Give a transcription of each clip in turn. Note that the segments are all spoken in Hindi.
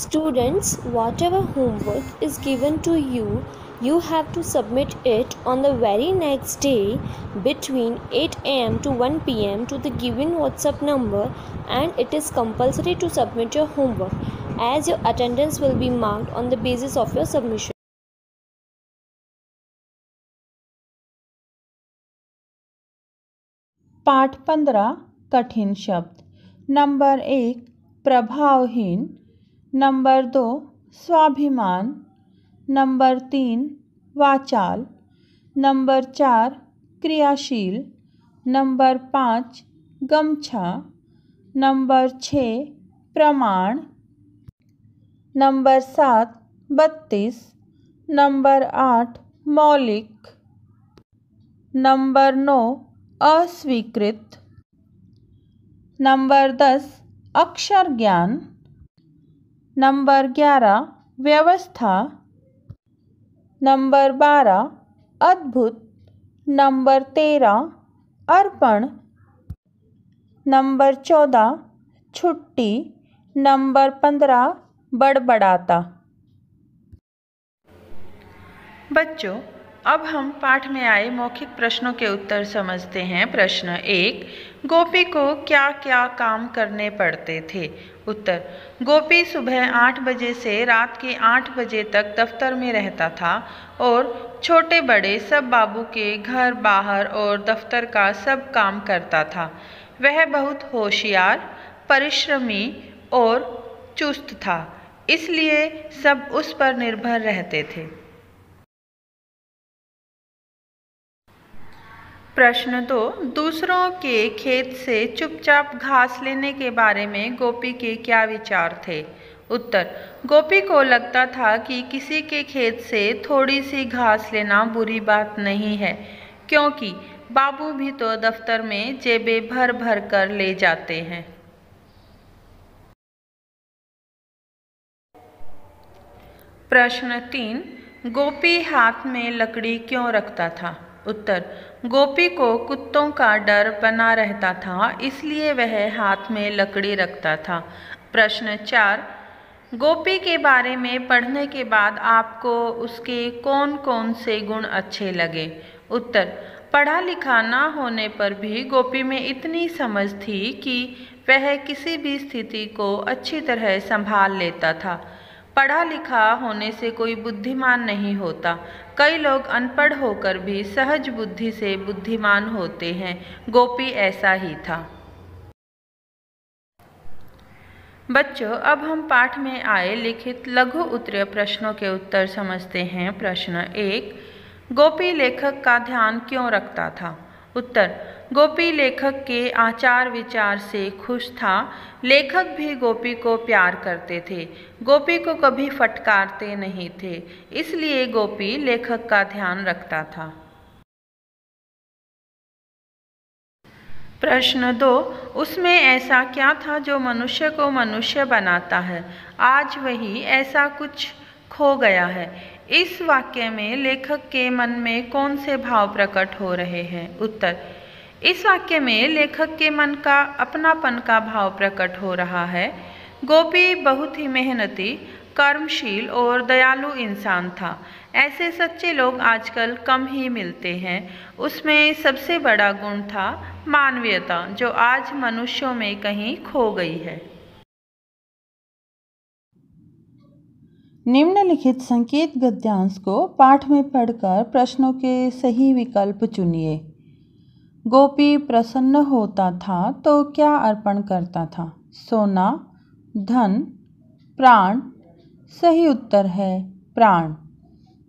Students, whatever homework is given to you, you have to submit it on the very next day between 8 am to 1 pm to the given WhatsApp number and it is compulsory to submit your homework as your attendance will be marked on the basis of your submission. पाठ पंद्रह कठिन शब्द नंबर एक प्रभावहीन नंबर दो स्वाभिमान नंबर तीन वाचाल नंबर चार क्रियाशील नंबर पाँच गमछा नंबर छः प्रमाण नंबर सात बत्तीस नंबर आठ मौलिक नंबर नौ अस्वीकृत नंबर दस अक्षर ज्ञान नंबर ग्यारह व्यवस्था नंबर बारह अद्भुत नंबर तेरह अर्पण नंबर चौदह छुट्टी नंबर पंद्रह बड़बड़ाता बच्चों अब हम पाठ में आए मौखिक प्रश्नों के उत्तर समझते हैं प्रश्न एक गोपी को क्या क्या काम करने पड़ते थे उत्तर गोपी सुबह आठ बजे से रात के आठ बजे तक दफ्तर में रहता था और छोटे बड़े सब बाबू के घर बाहर और दफ्तर का सब काम करता था वह बहुत होशियार परिश्रमी और चुस्त था इसलिए सब उस पर निर्भर रहते थे प्रश्न दो दूसरों के खेत से चुपचाप घास लेने के बारे में गोपी के क्या विचार थे उत्तर गोपी को लगता था कि किसी के खेत से थोड़ी सी घास लेना बुरी बात नहीं है क्योंकि बाबू भी तो दफ्तर में जेबें भर भर कर ले जाते हैं प्रश्न तीन गोपी हाथ में लकड़ी क्यों रखता था उत्तर गोपी को कुत्तों का डर बना रहता था इसलिए वह हाथ में लकड़ी रखता था प्रश्न चार गोपी के बारे में पढ़ने के बाद आपको उसके कौन कौन से गुण अच्छे लगे उत्तर पढ़ा लिखा ना होने पर भी गोपी में इतनी समझ थी कि वह किसी भी स्थिति को अच्छी तरह संभाल लेता था पढ़ा लिखा होने से कोई बुद्धिमान नहीं होता कई लोग अनपढ़ होकर भी सहज बुद्धि से बुद्धिमान होते हैं गोपी ऐसा ही था बच्चों अब हम पाठ में आए लिखित लघु उत्तरीय प्रश्नों के उत्तर समझते हैं प्रश्न एक गोपी लेखक का ध्यान क्यों रखता था उत्तर गोपी लेखक के आचार विचार से खुश था लेखक भी गोपी को प्यार करते थे गोपी को कभी फटकारते नहीं थे इसलिए गोपी लेखक का ध्यान रखता था प्रश्न दो उसमें ऐसा क्या था जो मनुष्य को मनुष्य बनाता है आज वही ऐसा कुछ खो गया है इस वाक्य में लेखक के मन में कौन से भाव प्रकट हो रहे हैं उत्तर इस वाक्य में लेखक के मन का अपनापन का भाव प्रकट हो रहा है गोपी बहुत ही मेहनती कर्मशील और दयालु इंसान था ऐसे सच्चे लोग आजकल कम ही मिलते हैं उसमें सबसे बड़ा गुण था मानवीयता जो आज मनुष्यों में कहीं खो गई है निम्नलिखित संकेत गद्यांश को पाठ में पढ़कर प्रश्नों के सही विकल्प चुनिए गोपी प्रसन्न होता था तो क्या अर्पण करता था सोना धन प्राण सही उत्तर है प्राण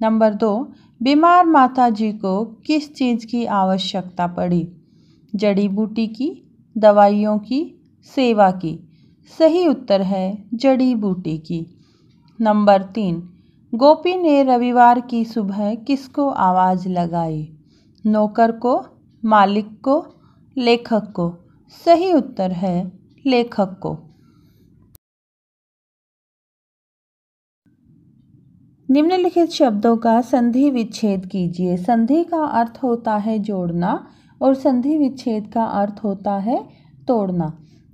नंबर दो बीमार माता जी को किस चीज़ की आवश्यकता पड़ी जड़ी बूटी की दवाइयों की सेवा की सही उत्तर है जड़ी बूटी की नंबर तीन गोपी ने रविवार की सुबह किसको आवाज़ लगाई नौकर को मालिक को लेखक को सही उत्तर है लेखक को निम्नलिखित शब्दों का संधि विच्छेद कीजिए संधि का अर्थ होता है जोड़ना और संधि विच्छेद का अर्थ होता है तोड़ना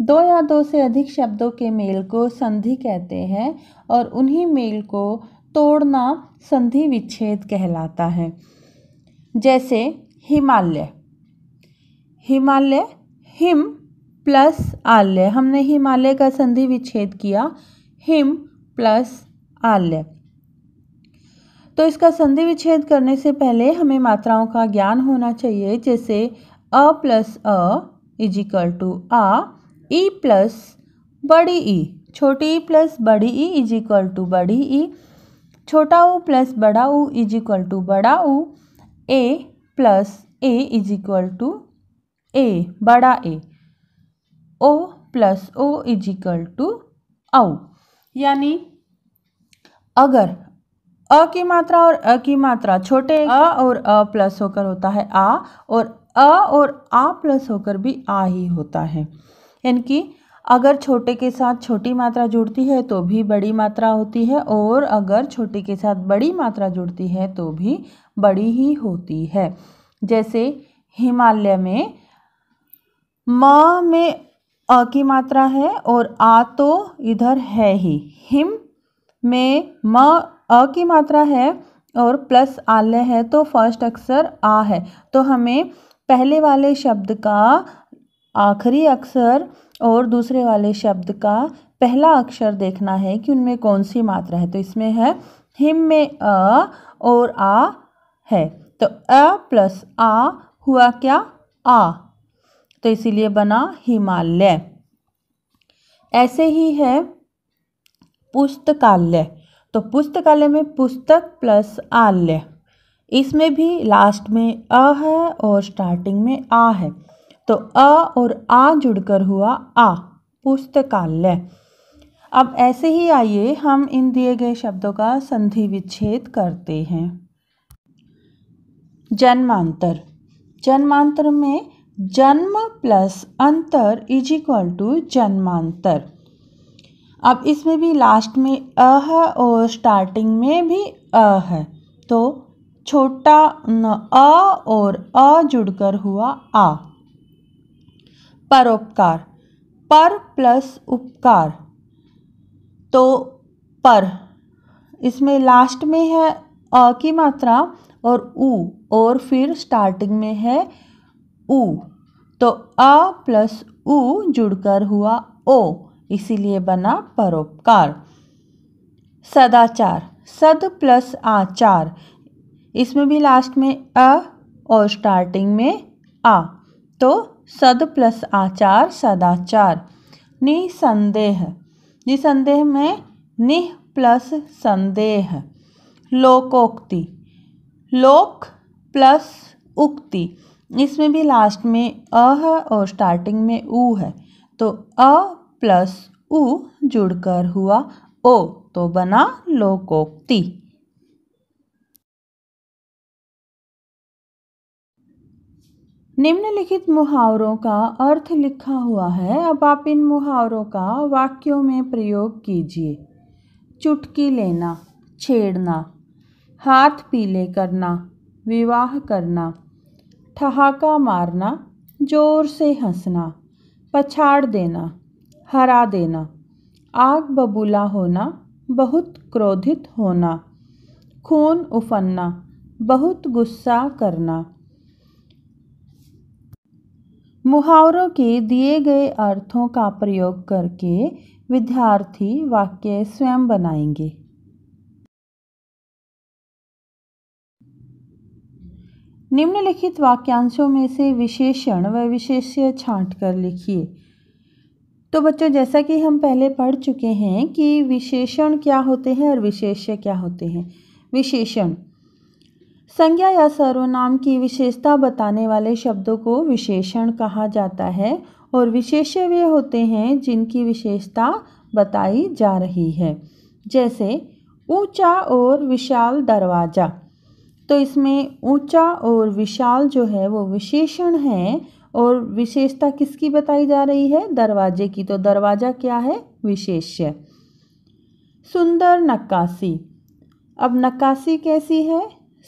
दो या दो से अधिक शब्दों के मेल को संधि कहते हैं और उन्हीं मेल को तोड़ना संधि विच्छेद कहलाता है जैसे हिमालय हिमालय हिम प्लस आल्य हमने हिमालय का संधि विच्छेद किया हिम प्लस आल्य तो इसका संधि विच्छेद करने से पहले हमें मात्राओं का ज्ञान होना चाहिए जैसे अ प्लस अ इज इक्वल टू आ ई प्लस बड़ी ई छोटी ई प्लस बड़ी ई इज इक्वल टू बड़ी ई छोटा ऊ प्लस बड़ा ऊ इज इक्वल टू बड़ा ऊ ए प्लस ए इज इक्वल टू ए बड़ा ए ओ प्लस ओ इज इक्वल टू औ यानी अगर अ की मात्रा और अ की मात्रा छोटे अ और अ प्लस होकर होता है आ और अ और आ प्लस होकर भी आ ही होता है यानी कि अगर छोटे के साथ छोटी मात्रा जुड़ती है तो भी बड़ी मात्रा होती है और अगर छोटे के साथ बड़ी मात्रा जुड़ती है तो भी बड़ी ही होती है जैसे हिमालय में म में अ की मात्रा है और आ तो इधर है ही हिम में म अ की मात्रा है और प्लस आलय है तो फर्स्ट अक्षर आ है तो हमें पहले वाले शब्द का आखिरी अक्षर और दूसरे वाले शब्द का पहला अक्षर देखना है कि उनमें कौन सी मात्रा है तो इसमें है हिम में अ और आ है तो अ प्लस आ हुआ क्या आ तो इसीलिए बना हिमालय ऐसे ही है पुस्तकालय तो पुस्तकालय में पुस्तक प्लस आलय इसमें भी लास्ट में अ है और स्टार्टिंग में आ है तो अ और आ जुड़कर हुआ आ पुस्तकालय अब ऐसे ही आइए हम इन दिए गए शब्दों का संधि विच्छेद करते हैं जन्मांतर जन्मांतर में जन्म प्लस अंतर इज इक्वल टू जन्मांतर अब इसमें भी लास्ट में अ है और स्टार्टिंग में भी अ है तो छोटा अ और अ जुड़कर हुआ आ परोपकार पर प्लस उपकार तो पर इसमें लास्ट में है अ की मात्रा और उ और फिर स्टार्टिंग में है उ तो अ प्लस ऊ जुड़कर हुआ ओ इसीलिए बना परोपकार सदाचार सद प्लस आचार इसमें भी लास्ट में अ और स्टार्टिंग में आ तो सद प्लस आचार सदाचार निसंदेह निसंदेह में निह प्लस संदेह लोकोक्ति लोक प्लस उक्ति इसमें भी लास्ट में अ है और स्टार्टिंग में ऊ है तो अ प्लस ऊ जुड़कर हुआ ओ तो बना लोकोक्ति निम्नलिखित मुहावरों का अर्थ लिखा हुआ है अब आप इन मुहावरों का वाक्यों में प्रयोग कीजिए चुटकी लेना छेड़ना हाथ पीले करना विवाह करना ठहाका मारना ज़ोर से हंसना पछाड़ देना हरा देना आग बबूला होना बहुत क्रोधित होना खून उफनना बहुत गुस्सा करना मुहावरों के दिए गए अर्थों का प्रयोग करके विद्यार्थी वाक्य स्वयं बनाएंगे निम्नलिखित वाक्यांशों में से विशेषण व विशेष्य छाँट कर लिखिए तो बच्चों जैसा कि हम पहले पढ़ चुके हैं कि विशेषण क्या होते हैं और विशेष्य क्या होते हैं विशेषण संज्ञा या सर्वनाम की विशेषता बताने वाले शब्दों को विशेषण कहा जाता है और विशेष्य वे होते हैं जिनकी विशेषता बताई जा रही है जैसे ऊंचा और विशाल दरवाज़ा तो इसमें ऊंचा और विशाल जो है वो विशेषण है और विशेषता किसकी बताई जा रही है दरवाजे की तो दरवाज़ा क्या है विशेष्य सुंदर नक्काशी अब नक्काशी कैसी है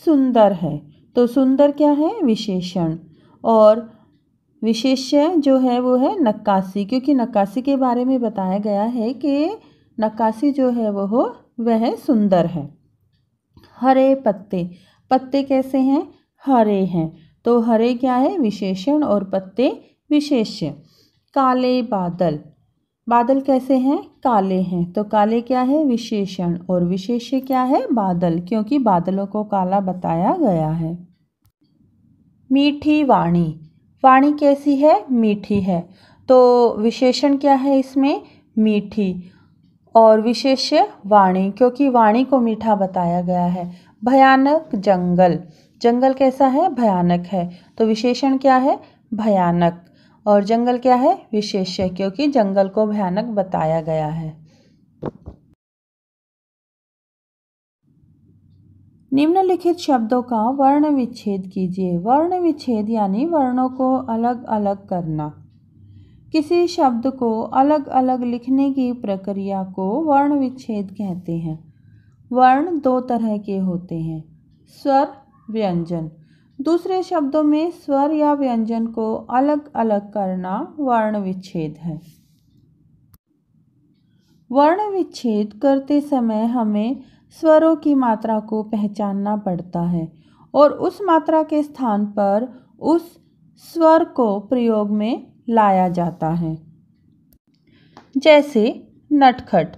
सुंदर है तो सुंदर क्या है विशेषण और विशेष्य जो है वो है नक्काशी क्योंकि नक्काशी के बारे में बताया गया है कि नक्काशी जो है हो वह सुंदर है हरे पत्ते पत्ते कैसे हैं हरे हैं तो हरे क्या है विशेषण और पत्ते विशेष्य काले बादल बादल कैसे हैं काले हैं तो काले क्या है विशेषण और विशेष्य क्या है बादल क्योंकि बादलों को काला बताया गया है मीठी वाणी वाणी कैसी है मीठी है तो विशेषण क्या है इसमें मीठी और विशेष्य वाणी क्योंकि वाणी को मीठा बताया गया है भयानक जंगल जंगल कैसा है भयानक है तो विशेषण क्या है भयानक और जंगल क्या है विशेष क्योंकि जंगल को भयानक बताया गया है निम्नलिखित शब्दों का वर्ण विच्छेद कीजिए वर्ण विच्छेद यानी वर्णों को अलग अलग करना किसी शब्द को अलग अलग लिखने की प्रक्रिया को वर्ण विच्छेद कहते हैं वर्ण दो तरह के होते हैं स्वर व्यंजन दूसरे शब्दों में स्वर या व्यंजन को अलग अलग करना वर्ण विच्छेद है वर्ण विच्छेद करते समय हमें स्वरों की मात्रा को पहचानना पड़ता है और उस मात्रा के स्थान पर उस स्वर को प्रयोग में लाया जाता है जैसे नटखट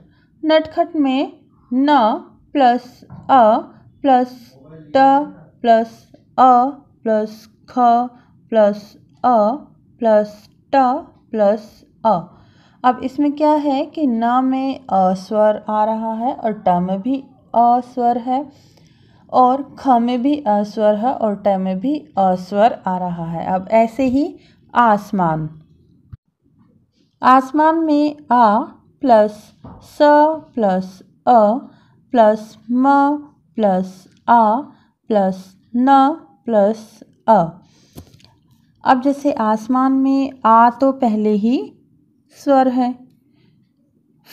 नटखट में न प्लस अ प्लस ट प्लस अ प्लस ख प्लस अ प्लस ट प्लस अ अब इसमें क्या है कि न में अ स्वर आ रहा है और ट में भी अ स्वर है और ख में भी अस्वर है और ट में भी अस्वर आ रहा है अब ऐसे ही आसमान आसमान में आ प्लस स प्लस अ प्लस म प्लस आ प्लस न प्लस अ अब जैसे आसमान में आ तो पहले ही स्वर है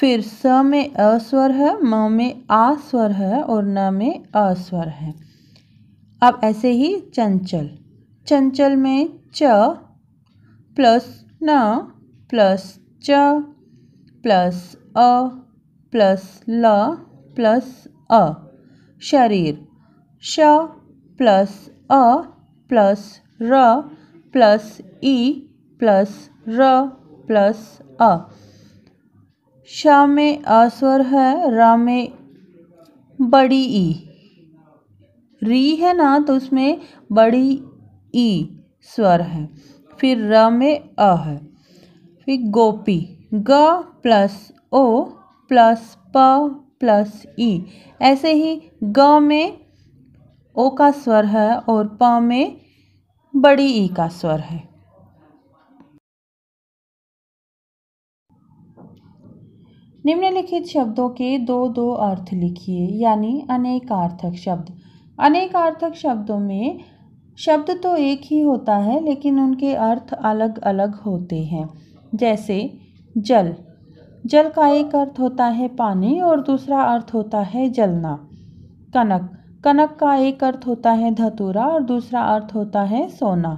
फिर स में अस्वर है म में आ स्वर है और न में अस्वर है अब ऐसे ही चंचल चंचल में च प्लस न प्लस च प्लस अ प्लस ल प्लस अ शरीर श प्लस अ प्लस र प्लस ई प्लस र प्लस अ श में अस्वर है र में बड़ी ई e. री है ना तो उसमें बड़ी ई e स्वर है फिर र में अ है फिर गोपी ग प्लस ओ प्लस प प्लस ई ऐसे ही ग में ओ का स्वर है और प में बड़ी ई का स्वर है निम्नलिखित शब्दों के दो दो अर्थ लिखिए यानी अनेकार्थक शब्द अनेकार्थक शब्दों में शब्द तो एक ही होता है लेकिन उनके अर्थ अलग अलग होते हैं जैसे जल जल का एक अर्थ होता है पानी और दूसरा अर्थ होता है जलना कनक कनक का एक अर्थ होता है धतूरा और दूसरा अर्थ होता है सोना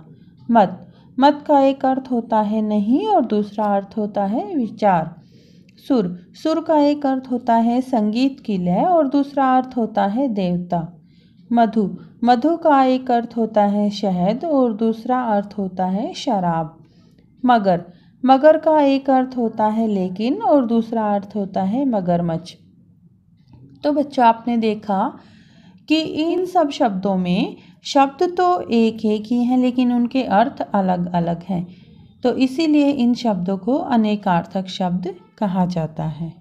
मत मत का एक अर्थ होता है नहीं और दूसरा अर्थ होता है विचार सुर सुर का एक अर्थ होता है संगीत की लय और दूसरा अर्थ होता है देवता मधु मधु का एक अर्थ होता है शहद और दूसरा अर्थ होता है शराब मगर मगर का एक अर्थ होता है लेकिन और दूसरा अर्थ होता है मगरमच्छ तो बच्चों आपने देखा कि इन सब शब्दों में शब्द तो एक एक ही हैं लेकिन उनके अर्थ अलग अलग हैं तो इसीलिए इन शब्दों को अनेकार्थक शब्द कहा जाता है